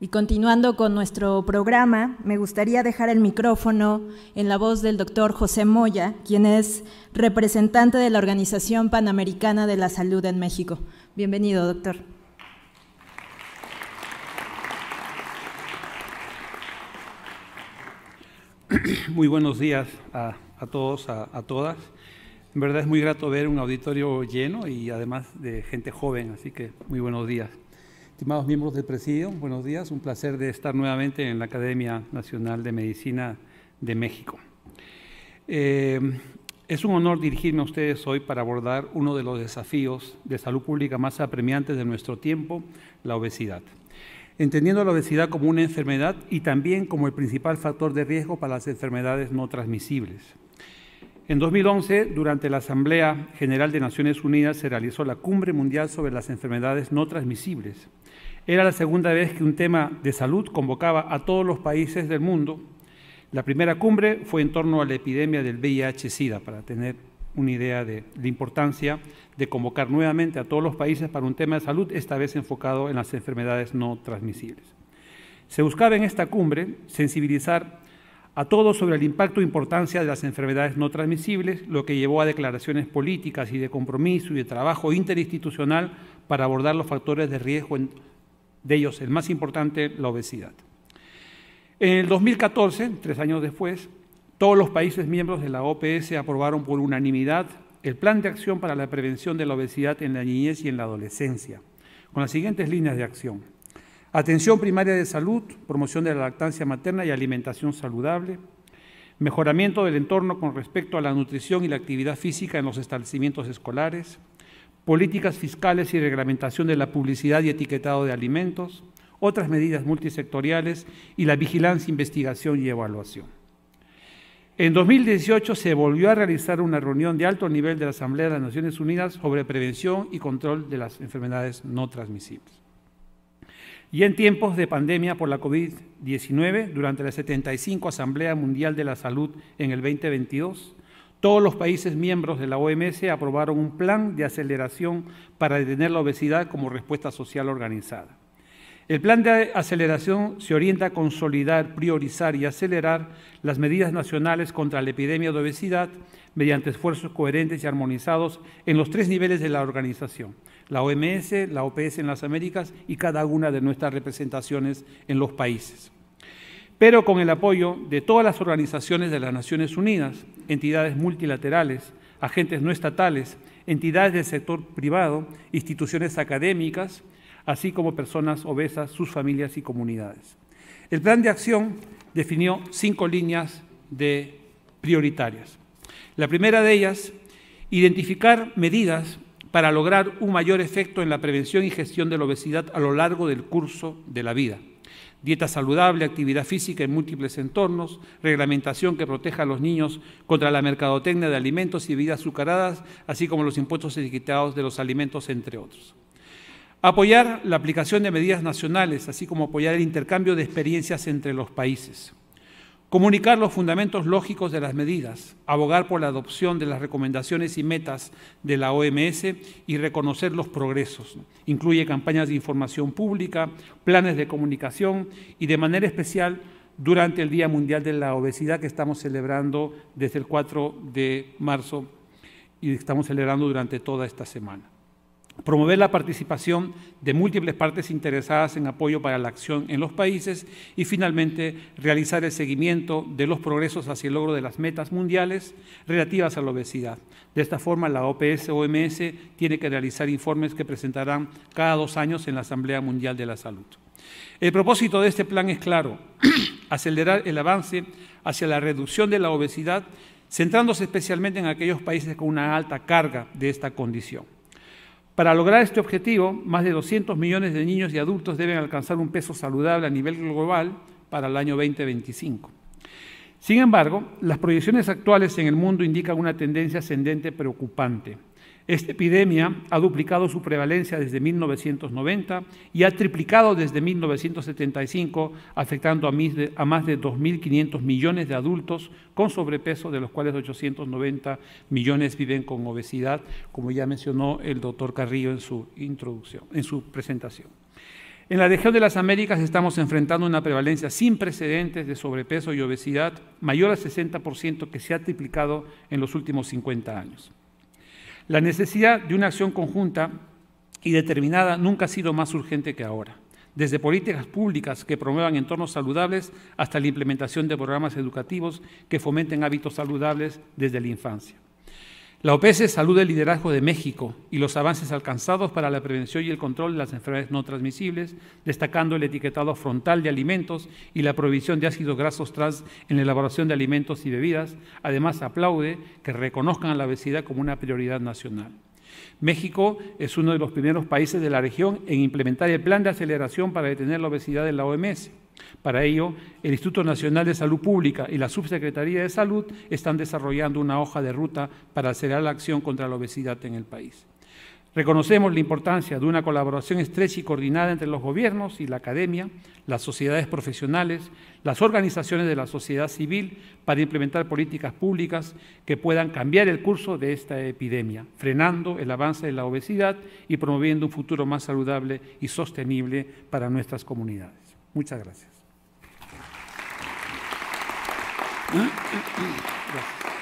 Y continuando con nuestro programa, me gustaría dejar el micrófono en la voz del doctor José Moya, quien es representante de la Organización Panamericana de la Salud en México. Bienvenido, doctor. Muy buenos días a, todos, a todas. En verdad es muy grato ver un auditorio lleno y además de gente joven, así que muy buenos días. Estimados miembros del Presidio, buenos días. Un placer de estar nuevamente en la Academia Nacional de Medicina de México. Eh, es un honor dirigirme a ustedes hoy para abordar uno de los desafíos de salud pública más apremiantes de nuestro tiempo, la obesidad. Entendiendo la obesidad como una enfermedad y también como el principal factor de riesgo para las enfermedades no transmisibles. En 2011, durante la Asamblea General de Naciones Unidas, se realizó la Cumbre Mundial sobre las Enfermedades No Transmisibles, era la segunda vez que un tema de salud convocaba a todos los países del mundo. La primera cumbre fue en torno a la epidemia del VIH-Sida, para tener una idea de la importancia de convocar nuevamente a todos los países para un tema de salud, esta vez enfocado en las enfermedades no transmisibles. Se buscaba en esta cumbre sensibilizar a todos sobre el impacto e importancia de las enfermedades no transmisibles, lo que llevó a declaraciones políticas y de compromiso y de trabajo interinstitucional para abordar los factores de riesgo en de ellos el más importante, la obesidad. En el 2014, tres años después, todos los países miembros de la OPS aprobaron por unanimidad el Plan de Acción para la Prevención de la Obesidad en la Niñez y en la Adolescencia, con las siguientes líneas de acción. Atención primaria de salud, promoción de la lactancia materna y alimentación saludable, mejoramiento del entorno con respecto a la nutrición y la actividad física en los establecimientos escolares, políticas fiscales y reglamentación de la publicidad y etiquetado de alimentos, otras medidas multisectoriales y la vigilancia, investigación y evaluación. En 2018 se volvió a realizar una reunión de alto nivel de la Asamblea de las Naciones Unidas sobre prevención y control de las enfermedades no transmisibles. Y en tiempos de pandemia por la COVID-19, durante la 75 Asamblea Mundial de la Salud en el 2022, todos los países miembros de la OMS aprobaron un plan de aceleración para detener la obesidad como respuesta social organizada. El plan de aceleración se orienta a consolidar, priorizar y acelerar las medidas nacionales contra la epidemia de obesidad mediante esfuerzos coherentes y armonizados en los tres niveles de la organización, la OMS, la OPS en las Américas y cada una de nuestras representaciones en los países pero con el apoyo de todas las organizaciones de las Naciones Unidas, entidades multilaterales, agentes no estatales, entidades del sector privado, instituciones académicas, así como personas obesas, sus familias y comunidades. El plan de acción definió cinco líneas de prioritarias. La primera de ellas, identificar medidas para lograr un mayor efecto en la prevención y gestión de la obesidad a lo largo del curso de la vida. Dieta saludable, actividad física en múltiples entornos, reglamentación que proteja a los niños contra la mercadotecnia de alimentos y bebidas azucaradas, así como los impuestos etiquetados de los alimentos, entre otros. Apoyar la aplicación de medidas nacionales, así como apoyar el intercambio de experiencias entre los países. Comunicar los fundamentos lógicos de las medidas, abogar por la adopción de las recomendaciones y metas de la OMS y reconocer los progresos. Incluye campañas de información pública, planes de comunicación y de manera especial durante el Día Mundial de la Obesidad que estamos celebrando desde el 4 de marzo y estamos celebrando durante toda esta semana promover la participación de múltiples partes interesadas en apoyo para la acción en los países y finalmente realizar el seguimiento de los progresos hacia el logro de las metas mundiales relativas a la obesidad. De esta forma, la OPS-OMS tiene que realizar informes que presentarán cada dos años en la Asamblea Mundial de la Salud. El propósito de este plan es claro, acelerar el avance hacia la reducción de la obesidad, centrándose especialmente en aquellos países con una alta carga de esta condición. Para lograr este objetivo, más de 200 millones de niños y adultos deben alcanzar un peso saludable a nivel global para el año 2025. Sin embargo, las proyecciones actuales en el mundo indican una tendencia ascendente preocupante. Esta epidemia ha duplicado su prevalencia desde 1990 y ha triplicado desde 1975, afectando a, más de 2.500 millones de adultos con sobrepeso, de los cuales 890 millones viven con obesidad, como ya mencionó el doctor Carrillo en su introducción, en su presentación. En la región de las Américas estamos enfrentando una prevalencia sin precedentes de sobrepeso y obesidad mayor al 60% que se ha triplicado en los últimos 50 años. La necesidad de una acción conjunta y determinada nunca ha sido más urgente que ahora, desde políticas públicas que promuevan entornos saludables hasta la implementación de programas educativos que fomenten hábitos saludables desde la infancia. La OPS saluda el liderazgo de México y los avances alcanzados para la prevención y el control de las enfermedades no transmisibles, destacando el etiquetado frontal de alimentos y la prohibición de ácidos grasos trans en la elaboración de alimentos y bebidas. Además, aplaude que reconozcan la obesidad como una prioridad nacional. México es uno de los primeros países de la región en implementar el plan de aceleración para detener la obesidad de la OMS. Para ello, el Instituto Nacional de Salud Pública y la Subsecretaría de Salud están desarrollando una hoja de ruta para acelerar la acción contra la obesidad en el país. Reconocemos la importancia de una colaboración estrecha y coordinada entre los gobiernos y la academia, las sociedades profesionales, las organizaciones de la sociedad civil para implementar políticas públicas que puedan cambiar el curso de esta epidemia, frenando el avance de la obesidad y promoviendo un futuro más saludable y sostenible para nuestras comunidades. Muchas gracias.